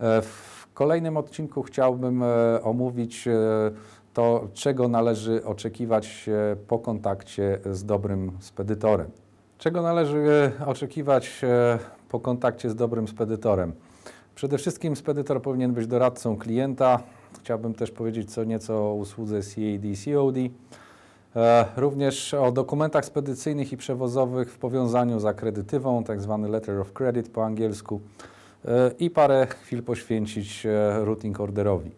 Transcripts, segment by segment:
W kolejnym odcinku chciałbym e, omówić e, to, czego należy oczekiwać e, po kontakcie z dobrym spedytorem. Czego należy oczekiwać po kontakcie z dobrym spedytorem? Przede wszystkim spedytor powinien być doradcą klienta. Chciałbym też powiedzieć co nieco o usłudze CAD-COD. Również o dokumentach spedycyjnych i przewozowych w powiązaniu z akredytywą, tzw. Tak letter of credit po angielsku i parę chwil poświęcić e, routing orderowi.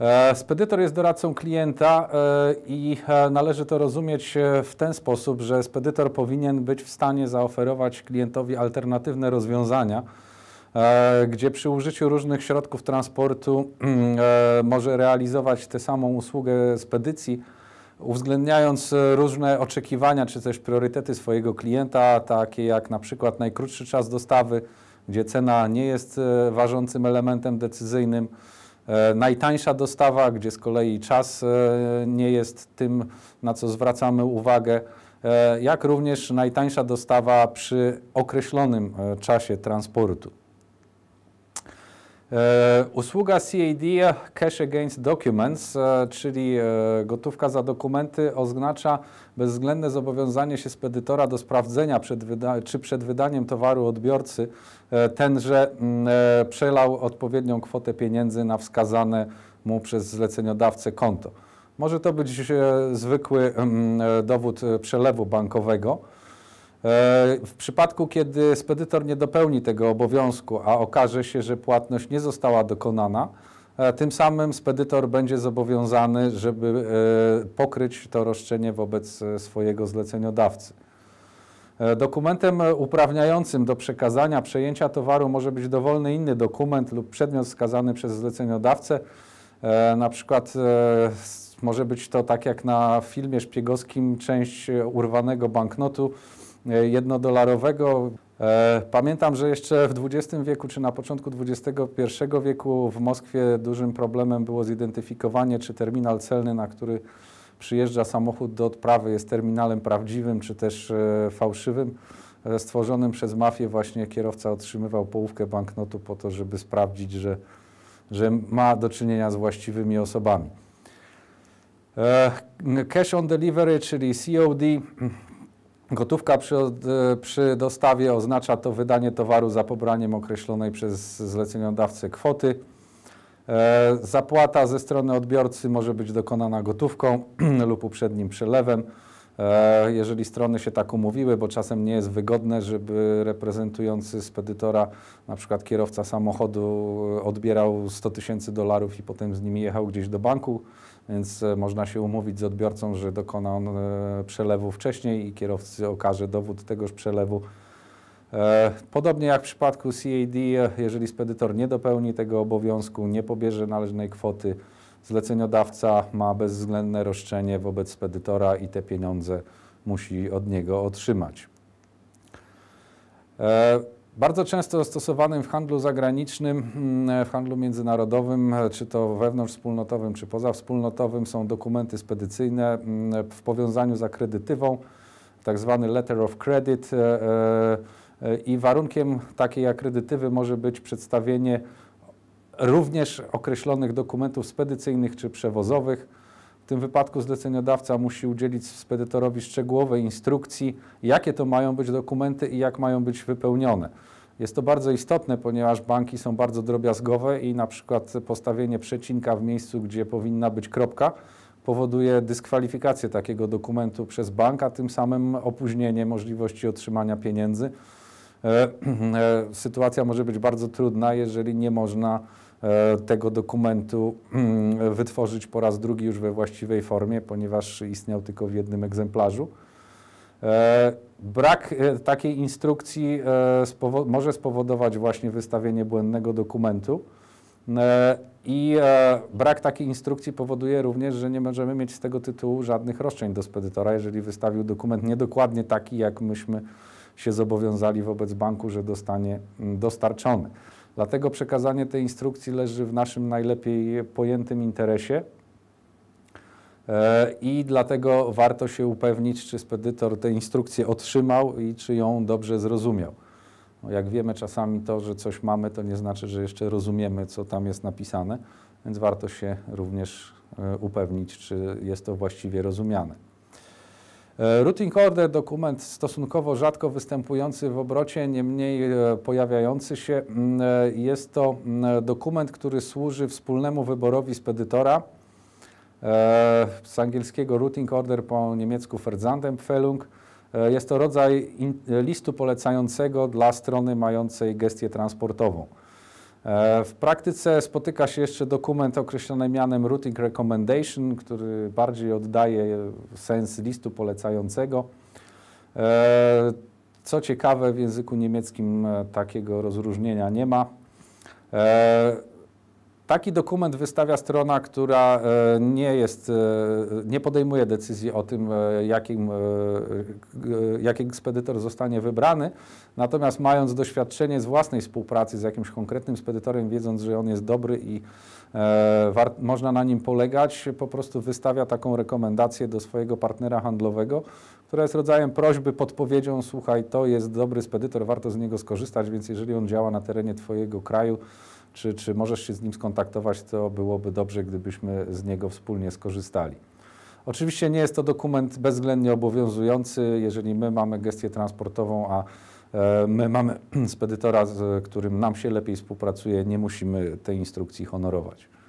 E, spedytor jest doradcą klienta e, i należy to rozumieć w ten sposób, że spedytor powinien być w stanie zaoferować klientowi alternatywne rozwiązania, gdzie przy użyciu różnych środków transportu może realizować tę samą usługę spedycji, uwzględniając różne oczekiwania czy też priorytety swojego klienta, takie jak na przykład najkrótszy czas dostawy, gdzie cena nie jest e, ważącym elementem decyzyjnym. E, najtańsza dostawa, gdzie z kolei czas e, nie jest tym, na co zwracamy uwagę, jak również najtańsza dostawa przy określonym czasie transportu. E, usługa CAD Cash Against Documents, e, czyli e, gotówka za dokumenty, oznacza bezwzględne zobowiązanie się spedytora do sprawdzenia, przed czy przed wydaniem towaru odbiorcy tenże mm, przelał odpowiednią kwotę pieniędzy na wskazane mu przez zleceniodawcę konto. Może to być zwykły mm, dowód przelewu bankowego E, w przypadku, kiedy spedytor nie dopełni tego obowiązku, a okaże się, że płatność nie została dokonana, e, tym samym spedytor będzie zobowiązany, żeby e, pokryć to roszczenie wobec swojego zleceniodawcy. Dokumentem uprawniającym do przekazania, przejęcia towaru może być dowolny inny dokument lub przedmiot wskazany przez zleceniodawcę. Na przykład może być to tak jak na filmie szpiegowskim część urwanego banknotu, E, jednodolarowego. E, pamiętam, że jeszcze w XX wieku czy na początku XXI wieku w Moskwie dużym problemem było zidentyfikowanie, czy terminal celny, na który przyjeżdża samochód do odprawy, jest terminalem prawdziwym czy też e, fałszywym. Stworzonym przez mafię właśnie kierowca otrzymywał połówkę banknotu po to, żeby sprawdzić, że, że ma do czynienia z właściwymi osobami. Cash on delivery, czyli COD, Gotówka przy, e, przy, dostawie oznacza to wydanie towaru za pobraniem określonej przez zleceniodawcę kwoty. E, zapłata ze strony odbiorcy może być dokonana gotówką lub uprzednim przelewem. E, jeżeli strony się tak umówiły, bo czasem nie jest wygodne, żeby reprezentujący spedytora, na przykład kierowca samochodu e, odbierał 100 tysięcy dolarów i potem z nimi jechał gdzieś do banku, więc e, można się umówić z odbiorcą, że dokona on przelewu wcześniej i kierowcy okaże dowód tegoż przelewu. Podobnie jak w przypadku CAD, jeżeli spedytor nie dopełni tego obowiązku, nie pobierze należnej kwoty, Zleceniodawca ma bezwzględne roszczenie wobec spedytora i te pieniądze musi od niego otrzymać. E, bardzo często stosowanym w handlu zagranicznym, mm, w handlu międzynarodowym, czy to wewnątrzwspólnotowym, czy pozawspólnotowym, są dokumenty spedycyjne mm, w powiązaniu z akredytywą, tak zwany letter of credit. E, e, I warunkiem takiej akredytywy może być przedstawienie również określonych dokumentów spedycyjnych czy przewozowych. W tym wypadku zleceniodawca musi udzielić spedytorowi szczegółowej instrukcji, jakie to mają być dokumenty i jak mają być wypełnione. Jest to bardzo istotne, ponieważ banki są bardzo drobiazgowe i na przykład postawienie przecinka w miejscu, gdzie powinna być kropka, powoduje dyskwalifikację takiego dokumentu przez bank, a tym samym opóźnienie możliwości otrzymania pieniędzy. E, e, sytuacja może być bardzo trudna, jeżeli nie można E, tego dokumentu mm, wytworzyć po raz drugi już we właściwej formie, ponieważ istniał tylko w jednym egzemplarzu. E, brak e, takiej instrukcji może spowodować właśnie wystawienie błędnego dokumentu. I brak takiej instrukcji powoduje również, że nie będziemy mieć z tego tytułu żadnych roszczeń do spedytora, jeżeli wystawił dokument niedokładnie taki, jak myśmy się zobowiązali wobec banku, że dostanie mm, dostarczony. Dlatego przekazanie tej instrukcji leży w naszym najlepiej pojętym interesie. E, I dlatego warto się upewnić, czy spedytor tę instrukcję otrzymał i czy ją dobrze zrozumiał. No, jak wiemy, czasami to, że coś mamy, to nie znaczy, że jeszcze rozumiemy, co tam jest napisane, więc warto się również e, upewnić, czy jest to właściwie rozumiane. E, routing order, dokument stosunkowo rzadko występujący w obrocie, niemniej e, pojawiający się. Mm, e, jest to mm, dokument, który służy wspólnemu wyborowi spedytora. Z angielskiego routing order, po niemiecku Versandenempfehlung. Jest to rodzaj listu polecającego dla strony mającej gestię transportową. E, w praktyce spotyka się jeszcze dokument określony mianem Routing Recommendation, który bardziej oddaje sens listu polecającego. E, co ciekawe, w języku niemieckim e, takiego rozróżnienia nie ma. Taki dokument wystawia strona, która e, nie jest, e, nie podejmuje decyzji o tym, e, jakim, jaki spedytor zostanie wybrany, natomiast mając doświadczenie z własnej współpracy z jakimś konkretnym spedytorem, wiedząc, że on jest dobry i można na nim polegać, po prostu wystawia taką rekomendację do swojego partnera handlowego, która jest rodzajem prośby, podpowiedzią, słuchaj, to jest dobry spedytor, warto z niego skorzystać, więc jeżeli on działa na terenie Twojego kraju, czy, czy możesz się z nim skontaktować, to byłoby dobrze, gdybyśmy z niego wspólnie skorzystali. Oczywiście nie jest to dokument bezwzględnie obowiązujący. Jeżeli my mamy gestię transportową, a e, my mamy spedytora, z którym nam się lepiej współpracuje, nie musimy tej instrukcji honorować.